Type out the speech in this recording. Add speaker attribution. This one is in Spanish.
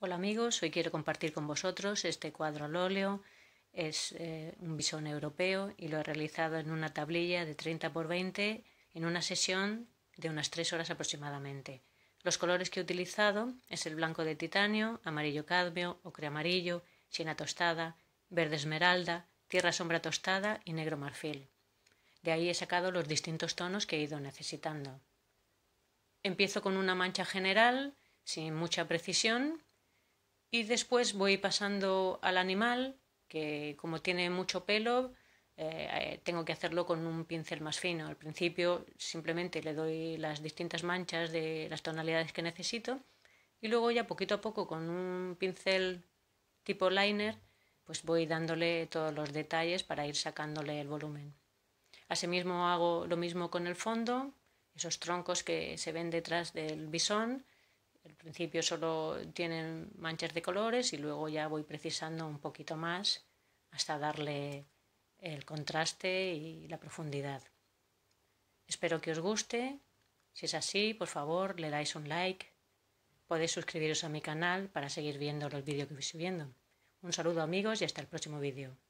Speaker 1: Hola amigos, hoy quiero compartir con vosotros este cuadro al óleo. Es eh, un bisón europeo y lo he realizado en una tablilla de 30 por 20 en una sesión de unas 3 horas aproximadamente. Los colores que he utilizado es el blanco de titanio, amarillo cadmio, ocre amarillo, siena tostada, verde esmeralda, tierra sombra tostada y negro marfil. De ahí he sacado los distintos tonos que he ido necesitando. Empiezo con una mancha general sin mucha precisión y después voy pasando al animal, que como tiene mucho pelo, eh, tengo que hacerlo con un pincel más fino. Al principio simplemente le doy las distintas manchas de las tonalidades que necesito y luego ya poquito a poco con un pincel tipo liner pues voy dándole todos los detalles para ir sacándole el volumen. Asimismo hago lo mismo con el fondo, esos troncos que se ven detrás del bisón, principio solo tienen manchas de colores y luego ya voy precisando un poquito más hasta darle el contraste y la profundidad. Espero que os guste. Si es así, por favor, le dais un like. Podéis suscribiros a mi canal para seguir viendo los vídeos que voy subiendo. Un saludo amigos y hasta el próximo vídeo.